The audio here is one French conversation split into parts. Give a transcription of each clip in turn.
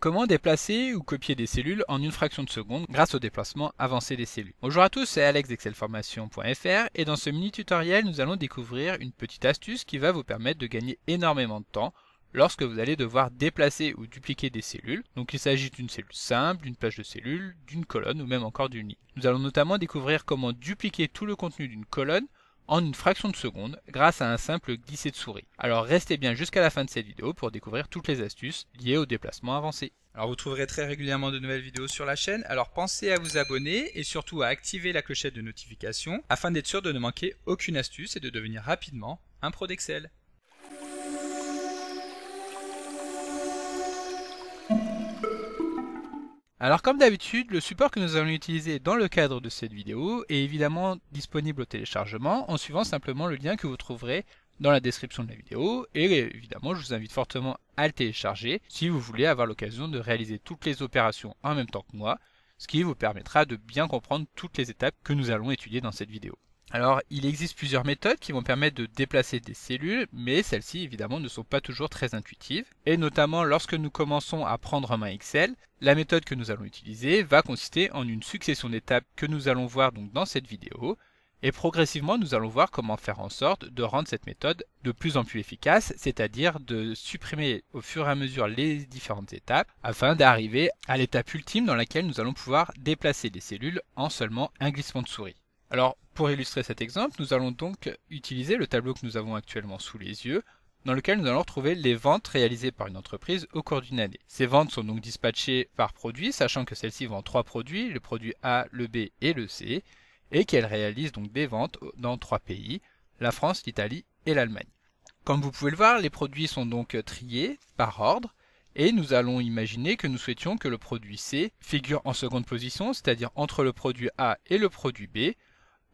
Comment déplacer ou copier des cellules en une fraction de seconde grâce au déplacement avancé des cellules Bonjour à tous, c'est Alex d'excelformation.fr et dans ce mini tutoriel nous allons découvrir une petite astuce qui va vous permettre de gagner énormément de temps lorsque vous allez devoir déplacer ou dupliquer des cellules. Donc il s'agit d'une cellule simple, d'une page de cellules, d'une colonne ou même encore d'une ligne. Nous allons notamment découvrir comment dupliquer tout le contenu d'une colonne en une fraction de seconde grâce à un simple glisser de souris. Alors restez bien jusqu'à la fin de cette vidéo pour découvrir toutes les astuces liées au déplacement avancé. Alors vous trouverez très régulièrement de nouvelles vidéos sur la chaîne, alors pensez à vous abonner et surtout à activer la clochette de notification afin d'être sûr de ne manquer aucune astuce et de devenir rapidement un pro d'Excel. Alors comme d'habitude, le support que nous allons utiliser dans le cadre de cette vidéo est évidemment disponible au téléchargement en suivant simplement le lien que vous trouverez dans la description de la vidéo et évidemment je vous invite fortement à le télécharger si vous voulez avoir l'occasion de réaliser toutes les opérations en même temps que moi, ce qui vous permettra de bien comprendre toutes les étapes que nous allons étudier dans cette vidéo. Alors, il existe plusieurs méthodes qui vont permettre de déplacer des cellules, mais celles-ci évidemment ne sont pas toujours très intuitives. Et notamment lorsque nous commençons à prendre en main Excel, la méthode que nous allons utiliser va consister en une succession d'étapes que nous allons voir donc dans cette vidéo. Et progressivement, nous allons voir comment faire en sorte de rendre cette méthode de plus en plus efficace, c'est-à-dire de supprimer au fur et à mesure les différentes étapes afin d'arriver à l'étape ultime dans laquelle nous allons pouvoir déplacer des cellules en seulement un glissement de souris. Alors, pour illustrer cet exemple, nous allons donc utiliser le tableau que nous avons actuellement sous les yeux, dans lequel nous allons retrouver les ventes réalisées par une entreprise au cours d'une année. Ces ventes sont donc dispatchées par produit, sachant que celle-ci vend trois produits, le produit A, le B et le C, et qu'elle réalise donc des ventes dans trois pays, la France, l'Italie et l'Allemagne. Comme vous pouvez le voir, les produits sont donc triés par ordre, et nous allons imaginer que nous souhaitions que le produit C figure en seconde position, c'est-à-dire entre le produit A et le produit B,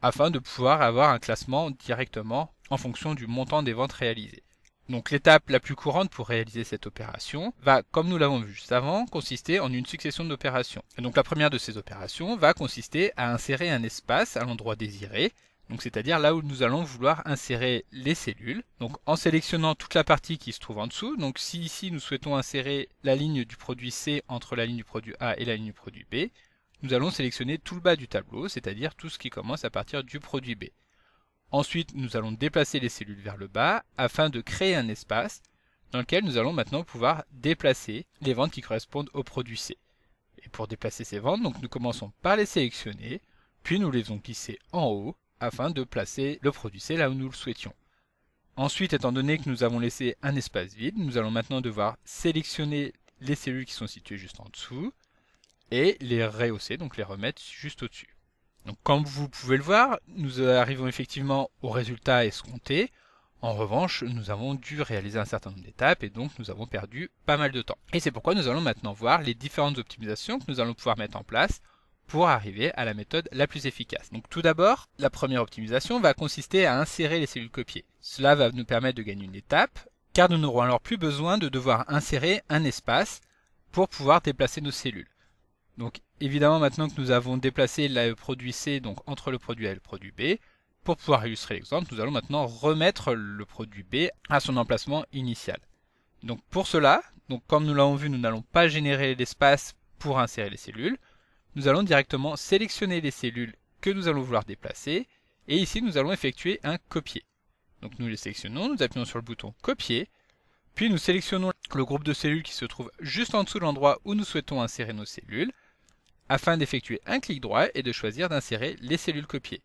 afin de pouvoir avoir un classement directement en fonction du montant des ventes réalisées. Donc l'étape la plus courante pour réaliser cette opération va, comme nous l'avons vu juste avant, consister en une succession d'opérations. donc la première de ces opérations va consister à insérer un espace à l'endroit désiré, donc c'est-à-dire là où nous allons vouloir insérer les cellules. Donc en sélectionnant toute la partie qui se trouve en dessous, donc si ici nous souhaitons insérer la ligne du produit C entre la ligne du produit A et la ligne du produit B, nous allons sélectionner tout le bas du tableau, c'est-à-dire tout ce qui commence à partir du produit B. Ensuite, nous allons déplacer les cellules vers le bas afin de créer un espace dans lequel nous allons maintenant pouvoir déplacer les ventes qui correspondent au produit C. Et pour déplacer ces ventes, donc nous commençons par les sélectionner, puis nous les avons glissées en haut afin de placer le produit C là où nous le souhaitions. Ensuite, étant donné que nous avons laissé un espace vide, nous allons maintenant devoir sélectionner les cellules qui sont situées juste en dessous, et les rehausser, donc les remettre juste au-dessus. Donc comme vous pouvez le voir, nous arrivons effectivement au résultat escompté. En revanche, nous avons dû réaliser un certain nombre d'étapes et donc nous avons perdu pas mal de temps. Et c'est pourquoi nous allons maintenant voir les différentes optimisations que nous allons pouvoir mettre en place pour arriver à la méthode la plus efficace. Donc tout d'abord, la première optimisation va consister à insérer les cellules copiées. Cela va nous permettre de gagner une étape, car nous n'aurons alors plus besoin de devoir insérer un espace pour pouvoir déplacer nos cellules. Donc évidemment maintenant que nous avons déplacé le produit C donc entre le produit A et le produit B, pour pouvoir illustrer l'exemple, nous allons maintenant remettre le produit B à son emplacement initial. Donc pour cela, comme nous l'avons vu, nous n'allons pas générer l'espace pour insérer les cellules. Nous allons directement sélectionner les cellules que nous allons vouloir déplacer et ici nous allons effectuer un copier. Donc nous les sélectionnons, nous appuyons sur le bouton copier, puis nous sélectionnons le groupe de cellules qui se trouve juste en dessous de l'endroit où nous souhaitons insérer nos cellules afin d'effectuer un clic droit et de choisir d'insérer les cellules copiées.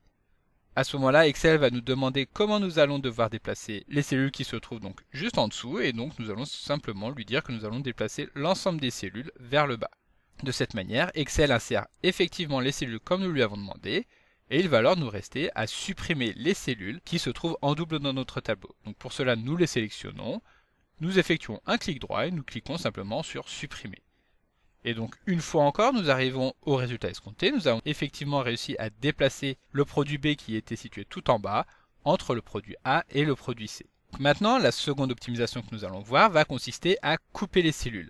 À ce moment-là, Excel va nous demander comment nous allons devoir déplacer les cellules qui se trouvent donc juste en dessous et donc nous allons simplement lui dire que nous allons déplacer l'ensemble des cellules vers le bas. De cette manière, Excel insère effectivement les cellules comme nous lui avons demandé et il va alors nous rester à supprimer les cellules qui se trouvent en double dans notre tableau. Donc pour cela, nous les sélectionnons, nous effectuons un clic droit et nous cliquons simplement sur supprimer. Et donc une fois encore, nous arrivons au résultat escompté. Nous avons effectivement réussi à déplacer le produit B qui était situé tout en bas entre le produit A et le produit C. Maintenant, la seconde optimisation que nous allons voir va consister à couper les cellules.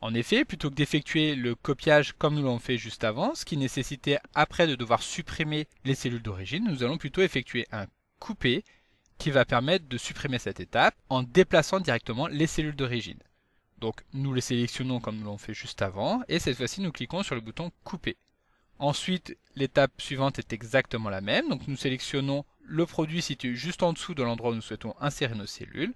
En effet, plutôt que d'effectuer le copiage comme nous l'avons fait juste avant, ce qui nécessitait après de devoir supprimer les cellules d'origine, nous allons plutôt effectuer un coupé qui va permettre de supprimer cette étape en déplaçant directement les cellules d'origine. Donc nous les sélectionnons comme nous l'avons fait juste avant, et cette fois-ci nous cliquons sur le bouton couper. Ensuite, l'étape suivante est exactement la même, donc nous sélectionnons le produit situé juste en dessous de l'endroit où nous souhaitons insérer nos cellules,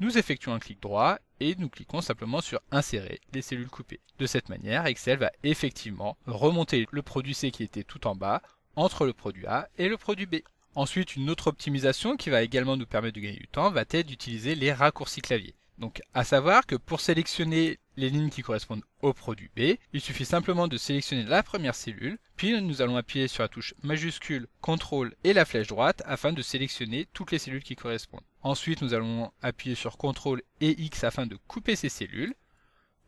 nous effectuons un clic droit et nous cliquons simplement sur insérer les cellules coupées. De cette manière, Excel va effectivement remonter le produit C qui était tout en bas entre le produit A et le produit B. Ensuite, une autre optimisation qui va également nous permettre de gagner du temps va être d'utiliser les raccourcis clavier. Donc à savoir que pour sélectionner les lignes qui correspondent au produit B, il suffit simplement de sélectionner la première cellule, puis nous allons appuyer sur la touche majuscule, CTRL et la flèche droite afin de sélectionner toutes les cellules qui correspondent. Ensuite nous allons appuyer sur CTRL et X afin de couper ces cellules,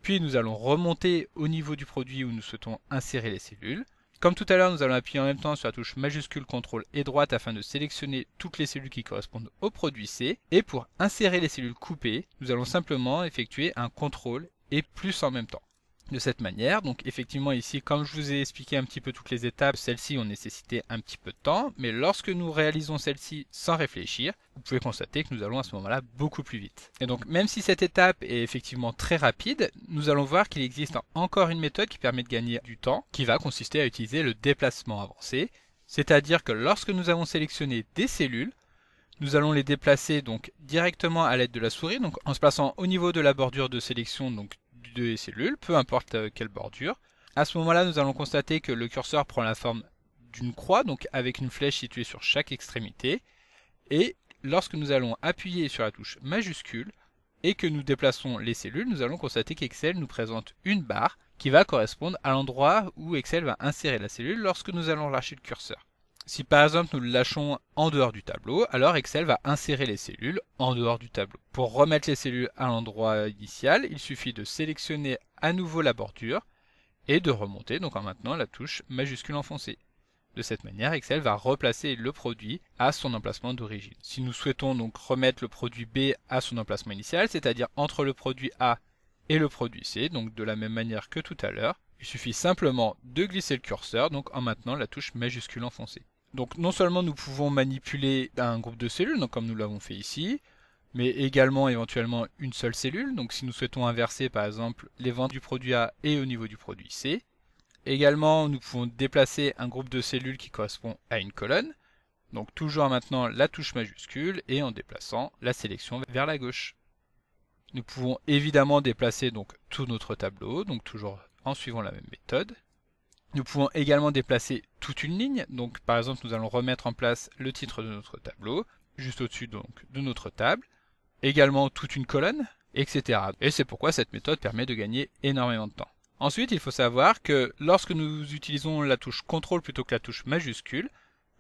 puis nous allons remonter au niveau du produit où nous souhaitons insérer les cellules, comme tout à l'heure, nous allons appuyer en même temps sur la touche majuscule contrôle et droite afin de sélectionner toutes les cellules qui correspondent au produit C. Et pour insérer les cellules coupées, nous allons simplement effectuer un contrôle et plus en même temps de cette manière. Donc effectivement ici, comme je vous ai expliqué un petit peu toutes les étapes, celles-ci ont nécessité un petit peu de temps, mais lorsque nous réalisons celles-ci sans réfléchir, vous pouvez constater que nous allons à ce moment-là beaucoup plus vite. Et donc même si cette étape est effectivement très rapide, nous allons voir qu'il existe encore une méthode qui permet de gagner du temps, qui va consister à utiliser le déplacement avancé, c'est-à-dire que lorsque nous avons sélectionné des cellules, nous allons les déplacer donc directement à l'aide de la souris, donc en se plaçant au niveau de la bordure de sélection donc de cellules, peu importe euh, quelle bordure. À ce moment-là, nous allons constater que le curseur prend la forme d'une croix, donc avec une flèche située sur chaque extrémité. Et lorsque nous allons appuyer sur la touche majuscule et que nous déplaçons les cellules, nous allons constater qu'Excel nous présente une barre qui va correspondre à l'endroit où Excel va insérer la cellule lorsque nous allons lâcher le curseur. Si par exemple nous le lâchons en dehors du tableau, alors Excel va insérer les cellules en dehors du tableau. Pour remettre les cellules à l'endroit initial, il suffit de sélectionner à nouveau la bordure et de remonter, donc en maintenant la touche majuscule enfoncée. De cette manière, Excel va replacer le produit à son emplacement d'origine. Si nous souhaitons donc remettre le produit B à son emplacement initial, c'est-à-dire entre le produit A et le produit C, donc de la même manière que tout à l'heure, il suffit simplement de glisser le curseur, donc en maintenant la touche majuscule enfoncée. Donc non seulement nous pouvons manipuler un groupe de cellules, comme nous l'avons fait ici, mais également éventuellement une seule cellule. Donc si nous souhaitons inverser par exemple les ventes du produit A et au niveau du produit C. Également nous pouvons déplacer un groupe de cellules qui correspond à une colonne. Donc toujours maintenant la touche majuscule et en déplaçant la sélection vers la gauche. Nous pouvons évidemment déplacer donc tout notre tableau, donc toujours en suivant la même méthode. Nous pouvons également déplacer toute une ligne. Donc par exemple, nous allons remettre en place le titre de notre tableau, juste au-dessus donc de notre table, également toute une colonne, etc. Et c'est pourquoi cette méthode permet de gagner énormément de temps. Ensuite, il faut savoir que lorsque nous utilisons la touche CTRL plutôt que la touche majuscule,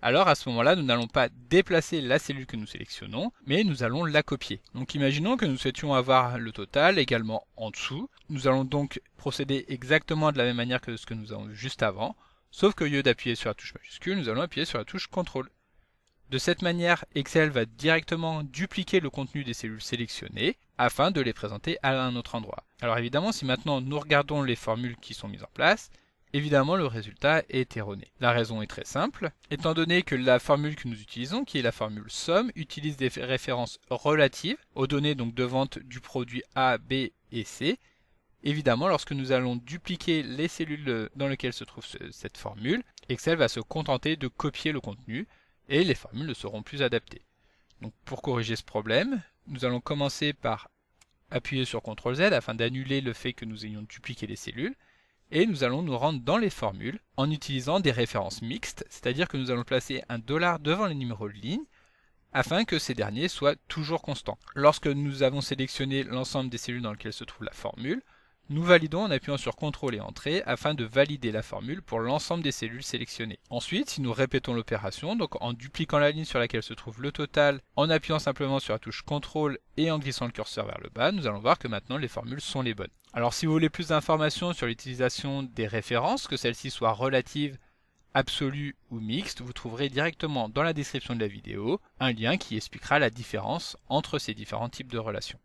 alors à ce moment-là, nous n'allons pas déplacer la cellule que nous sélectionnons, mais nous allons la copier. Donc imaginons que nous souhaitions avoir le total également en dessous. Nous allons donc procéder exactement de la même manière que ce que nous avons vu juste avant, sauf qu'au lieu d'appuyer sur la touche majuscule, nous allons appuyer sur la touche CTRL. De cette manière, Excel va directement dupliquer le contenu des cellules sélectionnées afin de les présenter à un autre endroit. Alors évidemment, si maintenant nous regardons les formules qui sont mises en place, Évidemment, le résultat est erroné. La raison est très simple. Étant donné que la formule que nous utilisons, qui est la formule somme, utilise des références relatives aux données donc de vente du produit A, B et C, Évidemment, lorsque nous allons dupliquer les cellules euh, dans lesquelles se trouve cette formule, Excel va se contenter de copier le contenu et les formules ne seront plus adaptées. Donc pour corriger ce problème, nous allons commencer par appuyer sur CTRL Z afin d'annuler le fait que nous ayons dupliqué les cellules et nous allons nous rendre dans les formules en utilisant des références mixtes, c'est-à-dire que nous allons placer un dollar devant les numéros de ligne afin que ces derniers soient toujours constants. Lorsque nous avons sélectionné l'ensemble des cellules dans lesquelles se trouve la formule, nous validons en appuyant sur CTRL et Entrée afin de valider la formule pour l'ensemble des cellules sélectionnées. Ensuite, si nous répétons l'opération, donc en dupliquant la ligne sur laquelle se trouve le total, en appuyant simplement sur la touche CTRL et en glissant le curseur vers le bas, nous allons voir que maintenant les formules sont les bonnes. Alors si vous voulez plus d'informations sur l'utilisation des références, que celles-ci soient relatives, absolues ou mixtes, vous trouverez directement dans la description de la vidéo un lien qui expliquera la différence entre ces différents types de relations.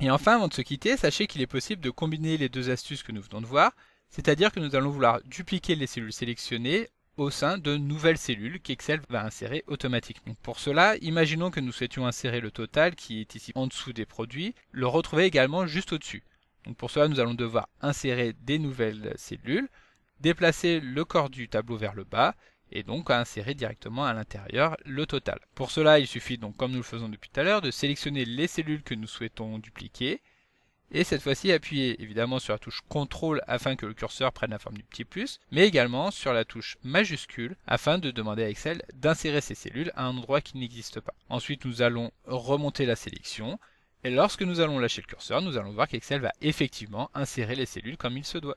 Et enfin, avant de se quitter, sachez qu'il est possible de combiner les deux astuces que nous venons de voir, c'est-à-dire que nous allons vouloir dupliquer les cellules sélectionnées au sein de nouvelles cellules qu'Excel va insérer automatiquement. Pour cela, imaginons que nous souhaitions insérer le total qui est ici en dessous des produits, le retrouver également juste au-dessus. pour cela, nous allons devoir insérer des nouvelles cellules, déplacer le corps du tableau vers le bas et donc à insérer directement à l'intérieur le total. Pour cela, il suffit donc, comme nous le faisons depuis tout à l'heure, de sélectionner les cellules que nous souhaitons dupliquer, et cette fois-ci appuyer évidemment sur la touche CTRL afin que le curseur prenne la forme du petit plus, mais également sur la touche majuscule afin de demander à Excel d'insérer ces cellules à un endroit qui n'existe pas. Ensuite, nous allons remonter la sélection, et lorsque nous allons lâcher le curseur, nous allons voir qu'Excel va effectivement insérer les cellules comme il se doit.